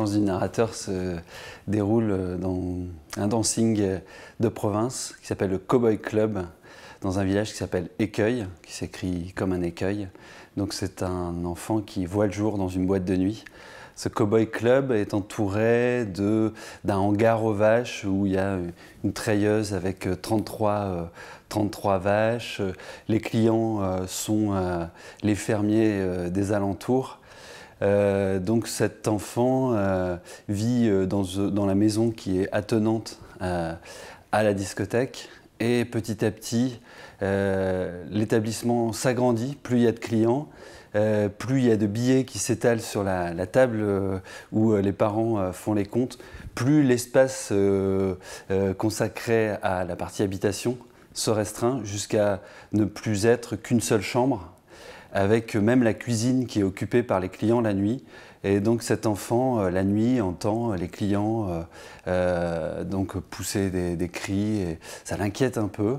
l'enfance du narrateur se déroule euh, dans un dancing de province qui s'appelle le Cowboy Club, dans un village qui s'appelle Écueil, qui s'écrit comme un écueil. Donc c'est un enfant qui voit le jour dans une boîte de nuit. Ce cowboy club est entouré d'un hangar aux vaches où il y a une treilleuse avec 33, euh, 33 euh, vaches. Les clients sont les fermiers des alentours. Euh, donc cet enfant euh, vit euh, dans, la maison qui est attenante à, la discothèque et petit à petit, l'établissement s'agrandit, plus il y a de clients, plus il y a de billets qui s'étalent sur la, table où les parents font les comptes, plus l'espace consacré à la partie habitation se restreint jusqu'à ne plus être qu'une seule chambre avec même la cuisine qui est occupée par les clients la nuit. Et donc cet enfant, euh, la nuit, entend euh, les clients euh, donc pousser des, cris, et ça l'inquiète un peu.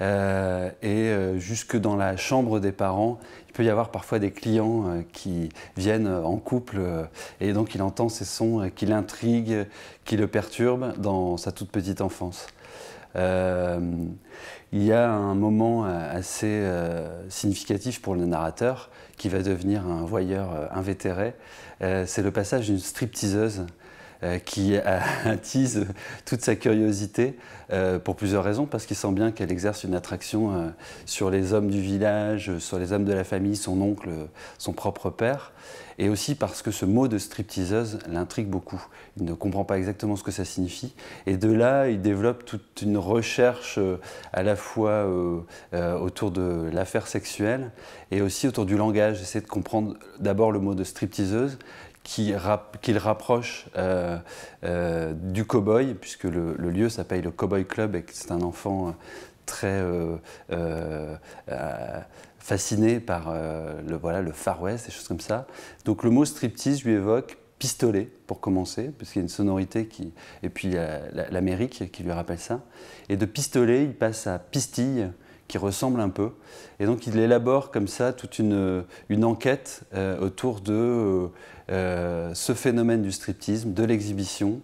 et jusque dans la chambre des parents, il peut y avoir parfois des clients qui viennent en couple, et donc il entend ces sons qui l'intriguent, qui le perturbent dans sa toute petite enfance. Euh, il y a un moment euh, assez euh, significatif pour le narrateur qui va devenir un voyeur invétéré. c'est le passage d'une stripteaseuse euh, qui attise toute sa curiosité euh, pour plusieurs raisons, parce qu'il sent bien qu'elle exerce une attraction euh, sur les hommes du village, sur les hommes de la famille, son oncle, son propre père, et aussi parce que ce mot de stripteaseuse l'intrigue beaucoup. Il ne comprend pas exactement ce que ça signifie, et de là, il développe toute une recherche à la fois autour de l'affaire sexuelle et aussi autour du langage, essaie de comprendre d'abord le mot de stripteaseuse, qu'il rapproche euh, euh, du cow-boy, puisque le, lieu s'appelle le Cowboy Club et c'est un enfant euh, très fasciné par le, voilà, le Far West, des choses comme ça. Donc le mot striptease lui évoque pistolet pour commencer, puisqu'il y a une sonorité qui. Et puis l'Amérique qui lui rappelle ça. Et de pistolet, il passe à pistille, qui ressemble un peu. Et donc il élabore comme ça toute une, euh, une enquête euh, autour de euh, ce phénomène du striptisme, de l'exhibition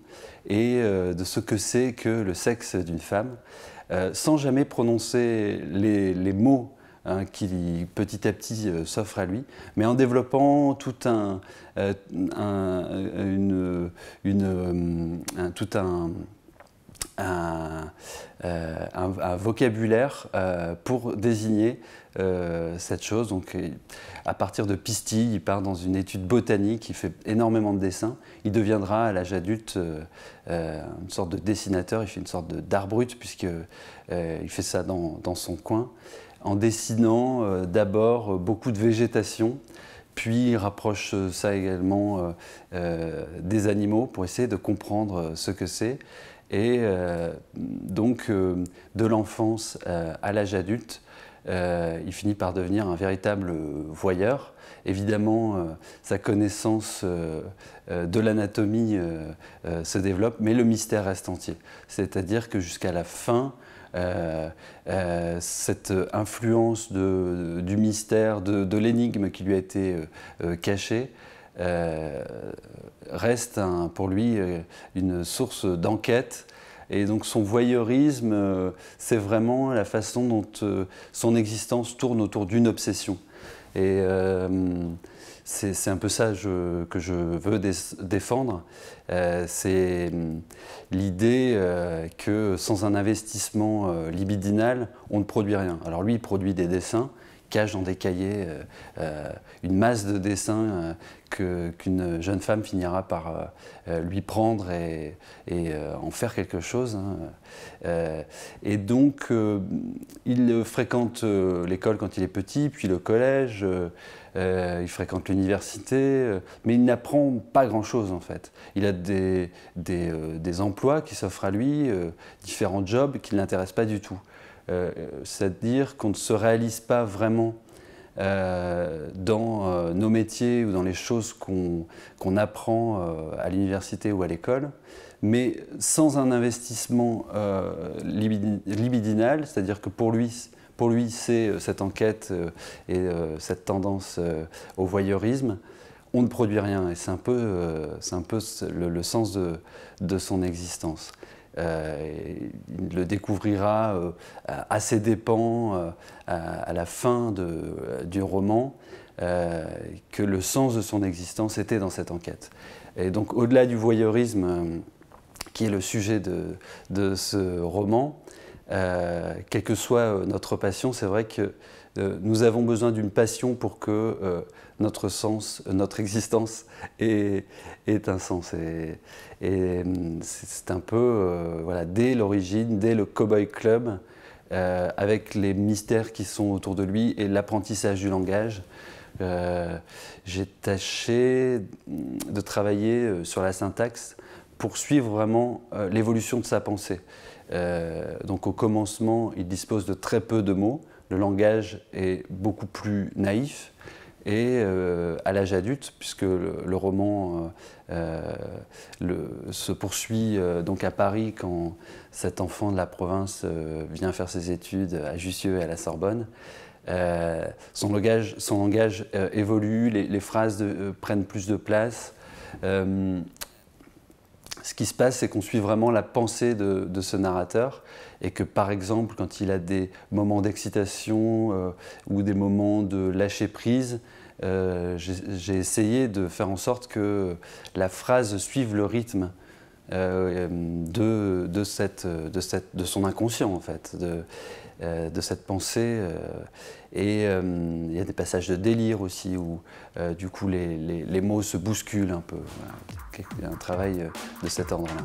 et de ce que c'est que le sexe d'une femme, sans jamais prononcer les, mots hein, qui petit à petit s'offre à lui, mais en développant tout un, une, une, tout un, euh, un, vocabulaire euh, pour désigner euh, cette chose. Donc, à partir de Pistil, il part dans une étude botanique, il fait énormément de dessins. Il deviendra à l'âge adulte une sorte de dessinateur, il fait une sorte brut puisqu'il fait ça dans, dans, son coin, en dessinant d'abord beaucoup de végétation. Puis il rapproche ça également des animaux pour essayer de comprendre ce que c'est. Et euh, donc, euh, de l'enfance euh, à l'âge adulte, il finit par devenir un véritable voyeur. Évidemment, sa connaissance de l'anatomie se développe, mais le mystère reste entier. C'est-à-dire que jusqu'à la fin, cette influence du mystère, de l'énigme qui lui a été cachée, euh, reste pour lui euh, une source d'enquête. Et donc son voyeurisme, euh, c'est vraiment la façon dont son existence tourne autour d'une obsession. Et c'est un peu ça que je veux défendre. c'est hum, l'idée que sans un investissement libidinal, on ne produit rien. Alors lui, il produit des dessins, cache dans des cahiers euh, euh, une masse de dessins euh, qu'une jeune femme finira par lui prendre et, en faire quelque chose. Hein. et donc, il fréquente l'école quand il est petit, puis le collège. il fréquente l'université, mais il n'apprend pas grand-chose en fait. Il a des, des, des emplois qui s'offrent à lui, différents jobs qui ne l'intéressent pas du tout. Euh, c'est-à-dire qu'on ne se réalise pas vraiment euh, dans euh, nos métiers ou dans les choses qu'on apprend à l'université ou à l'école, mais sans un investissement libidinal, c'est-à-dire que pour lui, pour lui c'est cette enquête et cette tendance au voyeurisme, on ne produit rien et c'est un peu, un peu le, le, sens de, de son existence. Euh, il le découvrira euh, à ses dépens, euh, à, la fin du roman, que le sens de son existence était dans cette enquête. Et donc au-delà du voyeurisme qui est le sujet de ce roman, euh, quelle que soit euh, notre passion, c'est vrai que euh, nous avons besoin d'une passion pour que notre sens, notre existence ait, un sens. Et, et hum, c'est un peu, voilà, dès l'origine, dès le Cowboy Club, avec les mystères qui sont autour de lui et l'apprentissage du langage, j'ai tâché hum, de travailler sur la syntaxe poursuivre vraiment euh, l'évolution de sa pensée. Euh, donc au commencement, il dispose de très peu de mots, le langage est beaucoup plus naïf, et euh, à l'âge adulte, puisque le, roman se poursuit donc à Paris quand cet enfant de la province vient faire ses études à Jussieu et à la Sorbonne. son langage, son évolue, les, phrases prennent plus de place ce qui se passe, c'est qu'on suit vraiment la pensée de, ce narrateur et que, par exemple, quand il a des moments d'excitation euh, ou des moments de lâcher prise, euh, j'ai essayé de faire en sorte que la phrase suive le rythme euh, euh, de, de, cette, de, cette, de son inconscient, en fait, de, euh, de cette pensée. et il y a des passages de délire aussi où, du coup, les, les, mots se bousculent un peu. a Un travail de cet ordre-là.